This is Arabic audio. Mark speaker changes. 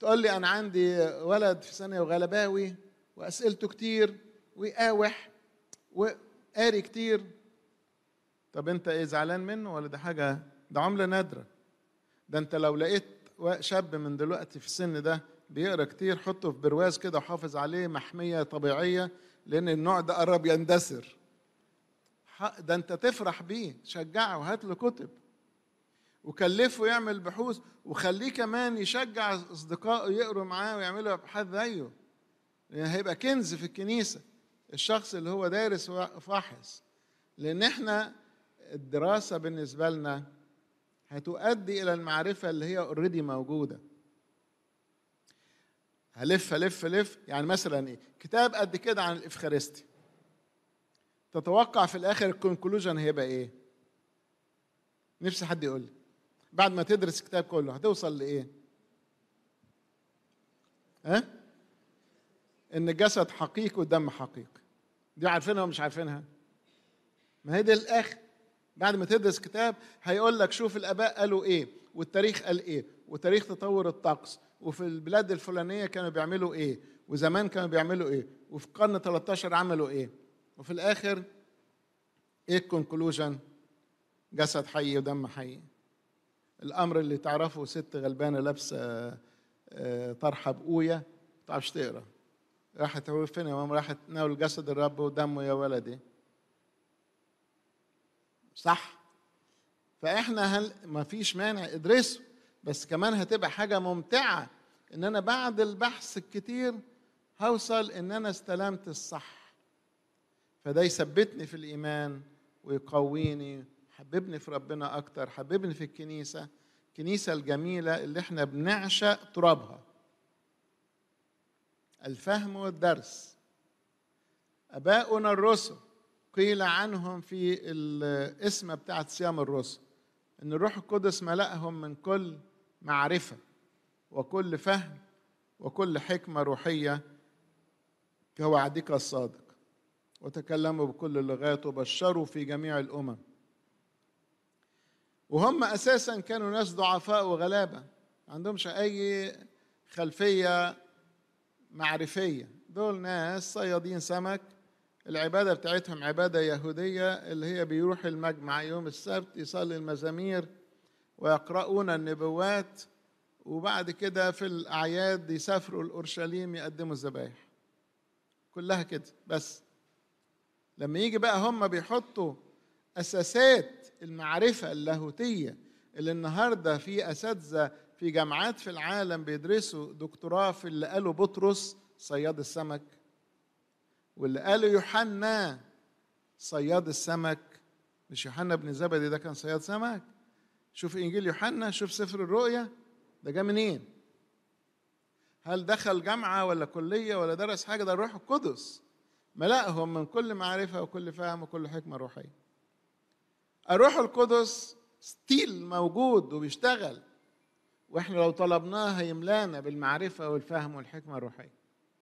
Speaker 1: تقول لي انا عندي ولد في ثانيه وغلباوي واسئلته كتير ويقاوح وقاري كتير طب انت ايه زعلان منه ولا ده حاجه ده عمله نادره ده انت لو لقيت شاب من دلوقتي في السن ده بيقرا كتير حطه في برواز كده وحافظ عليه محميه طبيعيه لان النوع ده قرب يندثر ده انت تفرح بيه شجعه وهات له كتب وكلفه يعمل بحوث وخليه كمان يشجع اصدقائه يقروا معاه ويعملوا ابحاث زيه يعني هيبقى كنز في الكنيسه الشخص اللي هو دارس وفاحص لان احنا الدراسه بالنسبه لنا هتؤدي الى المعرفه اللي هي اوريدي موجوده هلف الف الف يعني مثلا ايه كتاب قد كده عن الافخارستي تتوقع في الاخر الكونكلوجن هيبقى ايه نفسي حد يقول لي بعد ما تدرس الكتاب كله هتوصل لايه؟ ها؟ ان الجسد حقيقي والدم حقيقي دي عارفينها ومش عارفينها ما هي دي الاخر بعد ما تدرس كتاب هيقول لك شوف الاباء قالوا ايه والتاريخ قال ايه وتاريخ تطور الطقس وفي البلاد الفلانيه كانوا بيعملوا ايه وزمان كانوا بيعملوا ايه وفي القرن 13 عملوا ايه وفي الاخر ايه الكونكلوجن جسد حي ودم حي الامر اللي تعرفه ست غلبانه لابسه آه، طرحه بقويه ما تعرفش تقرا راحت هو فين يا ماما راحت ناول جسد الرب ودمه يا ولدي صح فاحنا هل ما فيش مانع ادرسه بس كمان هتبقى حاجه ممتعه ان انا بعد البحث الكتير هوصل ان انا استلمت الصح فده يثبتني في الايمان ويقويني حببني في ربنا اكتر حببني في الكنيسه الكنيسه الجميله اللي احنا بنعشق ترابها الفهم والدرس اباؤنا الرسل قيل عنهم في الاسم بتاعت صيام الرسل ان الروح القدس ملأهم من كل معرفه وكل فهم وكل حكمه روحيه كوعدك الصادق وتكلموا بكل اللغات وبشروا في جميع الامم وهم اساسا كانوا ناس ضعفاء وغلابه ما عندهمش اي خلفيه معرفيه دول ناس صيادين سمك العباده بتاعتهم عباده يهوديه اللي هي بيروح المجمع يوم السبت يصلي المزامير ويقرؤون النبوات وبعد كده في الاعياد يسافروا الاورشليم يقدموا الذبايح كلها كده بس لما يجي بقى هم بيحطوا اساسات المعرفه اللاهوتيه اللي النهارده في اساتذه في جامعات في العالم بيدرسوا دكتوراه في اللي قاله بطرس صياد السمك واللي قاله يوحنا صياد السمك مش يوحنا بن زبدي ده كان صياد سمك شوف انجيل يوحنا شوف سفر الرؤيا ده جه منين هل دخل جامعه ولا كليه ولا درس حاجه ده الروح القدس ملأهم من كل معرفه وكل فهم وكل حكمه روحيه الروح القدس ستيل موجود وبيشتغل واحنا لو طلبناه هيملانا بالمعرفه والفهم والحكمه الروحيه